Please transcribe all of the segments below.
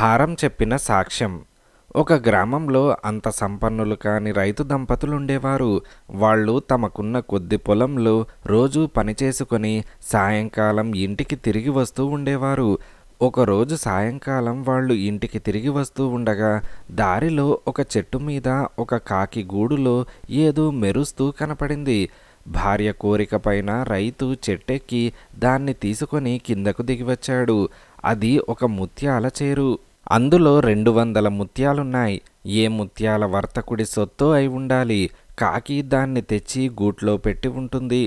హారం చెప్పిన సాక్ష్యం ఒక గ్రామంలో అంత సంపన్నులు కాని రైతు దంపతులు ఉండేవారు వాళ్ళు తమకున్న కొద్ది పొలంలో రోజూ పనిచేసుకొని సాయంకాలం ఇంటికి తిరిగి వస్తూ ఉండేవారు ఒకరోజు సాయంకాలం వాళ్ళు ఇంటికి తిరిగి వస్తూ ఉండగా దారిలో ఒక చెట్టు మీద ఒక కాకి గూడులో ఏదో మెరుస్తూ కనపడింది భార్య కోరిక పైన రైతు చెట్టెక్కి దాన్ని తీసుకొని కిందకు దిగివచ్చాడు అది ఒక ముత్యాల చేరు అందులో రెండు వందల ముత్యాలున్నాయి ఏ ముత్యాల వర్తకుడి సొత్తు అయి ఉండాలి కాకి దాన్ని తెచ్చి గూట్లో పెట్టి ఉంటుంది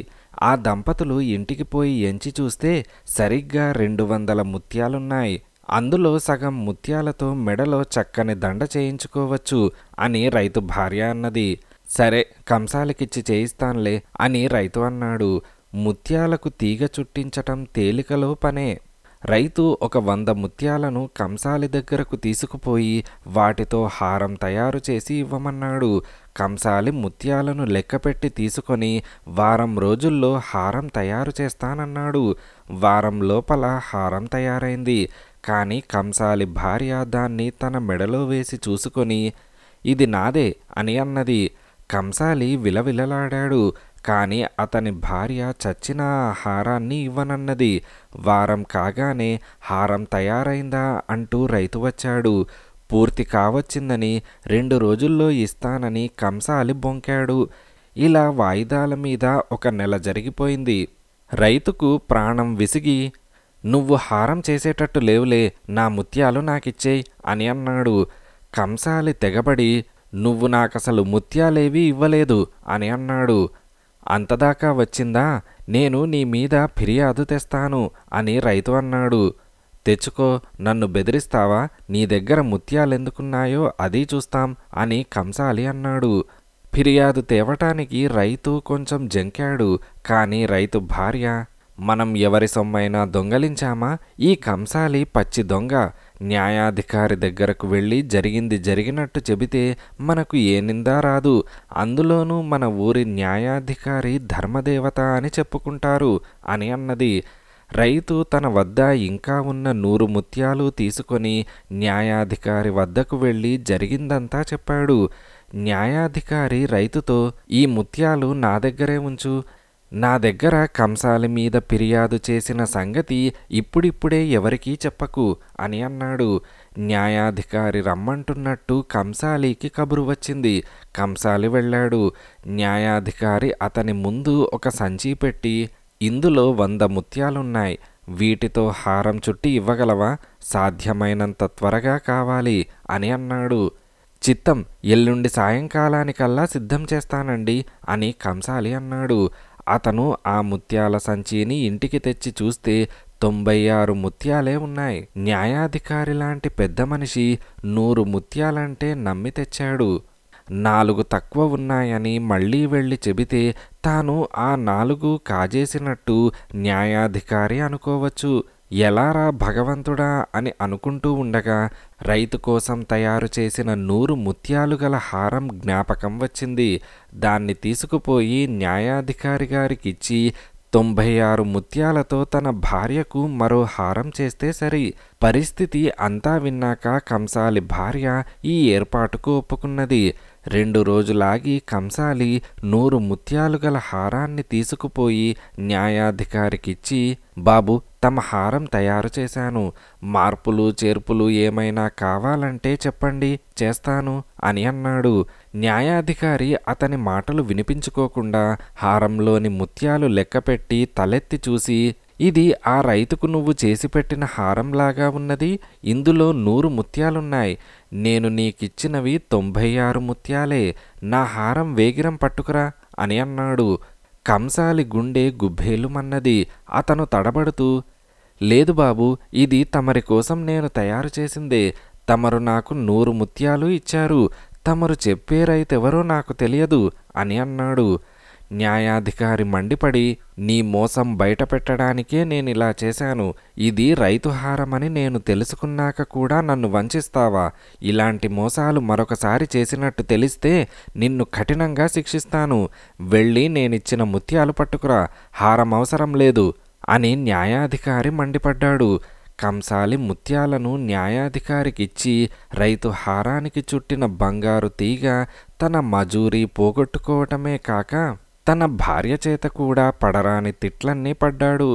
ఆ దంపతులు ఇంటికి పోయి ఎంచి చూస్తే సరిగ్గా రెండు వందల ముత్యాలున్నాయి అందులో సగం ముత్యాలతో మెడలో చక్కని దండ చేయించుకోవచ్చు అని రైతు భార్య అన్నది సరే కంసాలకిచ్చి చేయిస్తాన్లే అని రైతు అన్నాడు ముత్యాలకు తీగ చుట్టించటం తేలికలో పనే రైతు ఒక వంద ముత్యాలను కంసాలి దగ్గరకు తీసుకుపోయి వాటితో హారం తయారు చేసి ఇవ్వమన్నాడు కంసాలి ముత్యాలను లెక్కపెట్టి తీసుకొని వారం రోజుల్లో హారం తయారు చేస్తానన్నాడు వారం లోపల హారం తయారైంది కానీ కంసాలి భార్య దాన్ని తన మెడలో వేసి చూసుకొని ఇది నాదే అని అన్నది కంసాలి విలవిలలాడాడు కానీ అతని భార్య చచ్చిన హారాన్ని ఇవ్వనన్నది వారం కాగానే హారం తయారైందా అంటూ రైతు వచ్చాడు పూర్తి కావచ్చిందని రెండు రోజుల్లో ఇస్తానని కంసాలి బొంకాడు ఇలా వాయిదాల మీద ఒక నెల జరిగిపోయింది రైతుకు ప్రాణం విసిగి నువ్వు హారం చేసేటట్టు లేవులే నా ముత్యాలు నాకిచ్చేయ్ అని అన్నాడు కంసాలి తెగబడి నువ్వు నాకసలు ముత్యాలేవీ ఇవ్వలేదు అని అన్నాడు అంతదాకా వచ్చిందా నేను నీ మీద ఫిర్యాదు తెస్తాను అని రైతు అన్నాడు తెచ్చుకో నన్ను బెదిరిస్తావా నీ దగ్గర ముత్యాలెందుకున్నాయో అదీ చూస్తాం అని కంసాలి అన్నాడు ఫిర్యాదు తేవటానికి రైతు కొంచెం జంకాడు కానీ రైతు భార్య మనం ఎవరి సొమ్మైనా దొంగలించామా ఈ కంసాలి పచ్చి దొంగ న్యాయాధికారి దగ్గరకు వెళ్ళి జరిగింది జరిగినట్టు చెబితే మనకు ఏ నిందా రాదు అందులోనూ మన ఊరి న్యాయాధికారి ధర్మదేవత అని చెప్పుకుంటారు అని అన్నది రైతు తన వద్ద ఇంకా ఉన్న నూరు ముత్యాలు తీసుకొని న్యాయాధికారి వద్దకు వెళ్ళి జరిగిందంతా చెప్పాడు న్యాయాధికారి రైతుతో ఈ ముత్యాలు నా దగ్గరే ఉంచు నా దగ్గర కంసాలి మీద ఫిర్యాదు చేసిన సంగతి ఇప్పుడిప్పుడే ఎవరికీ చెప్పకు అని అన్నాడు న్యాయాధికారి రమ్మంటున్నట్టు కంసాలికి కబురు వచ్చింది కంసాలి వెళ్ళాడు న్యాయాధికారి అతని ముందు ఒక సంచి పెట్టి ఇందులో వంద ముత్యాలున్నాయి వీటితో హారం చుట్టి ఇవ్వగలవా సాధ్యమైనంత త్వరగా కావాలి అని అన్నాడు చిత్తం ఎల్లుండి సాయంకాలానికల్లా సిద్ధం చేస్తానండి అని కంసాలి అన్నాడు అతను ఆ ముత్యాల సంచిని ఇంటికి తెచ్చి చూస్తే తొంభై ఆరు ముత్యాలే ఉన్నాయి న్యాయాధికారి లాంటి పెద్ద మనిషి నూరు ముత్యాలంటే నమ్మి తెచ్చాడు నాలుగు తక్కువ ఉన్నాయని మళ్ళీ వెళ్ళి చెబితే తాను ఆ నాలుగు కాజేసినట్టు న్యాయాధికారి అనుకోవచ్చు ఎలారా భగవంతుడా అని అనుకుంటూ ఉండగా రైతు కోసం తయారు చేసిన నూరు ముత్యాలు గల హారం జ్ఞాపకం వచ్చింది దాన్ని తీసుకుపోయి న్యాయాధికారి గారికిచ్చి తొంభై ఆరు ముత్యాలతో తన భార్యకు మరో హారం చేస్తే సరి పరిస్థితి అంతా విన్నాక కంసాలి భార్య ఈ ఏర్పాటుకు ఒప్పుకున్నది రెండు రోజులాగి కంసాలి నూరు ముత్యాలు గల హారాన్ని తీసుకుపోయి న్యాయాధికారికిచ్చి బాబు తమ హారం తయారు చేశాను మార్పులు చేర్పులు ఏమైనా కావాలంటే చెప్పండి చేస్తాను అని అన్నాడు న్యాయాధికారి అతని మాటలు వినిపించుకోకుండా హారంలోని ముత్యాలు లెక్కపెట్టి తలెత్తి చూసి ఇది ఆ రైతుకు నువ్వు చేసిపెట్టిన హారంలాగా ఉన్నది ఇందులో నూరు ముత్యాలున్నాయి నేను నీకిచ్చినవి తొంభై ఆరు ముత్యాలే నా హారం వేగిరం పట్టుకురా అని అన్నాడు కంసాలి గుండె మన్నది అతను తడబడుతూ లేదు బాబు ఇది తమరి కోసం నేను తయారు చేసిందే తమరు నాకు నూరు ముత్యాలు ఇచ్చారు తమరు చెప్పే నాకు తెలియదు అని అన్నాడు న్యాయాధికారి మండిపడి నీ మోసం బయటపెట్టడానికే నేను ఇలా చేశాను ఇది రైతుహారమని నేను తెలుసుకున్నాక కూడా నన్ను వంచిస్తావా ఇలాంటి మోసాలు మరొకసారి చేసినట్టు తెలిస్తే నిన్ను కఠినంగా శిక్షిస్తాను వెళ్ళి నేనిచ్చిన ముత్యాలు పట్టుకురా హారం అవసరం లేదు అని న్యాయాధికారి మండిపడ్డాడు కంసాలి ముత్యాలను న్యాయాధికారికిచ్చి రైతు హారానికి చుట్టిన బంగారు తీగ తన మజూరీ పోగొట్టుకోవటమే కాక తన భార్య చేత కూడా పడరాని తిట్లన్నీ పడ్డాడు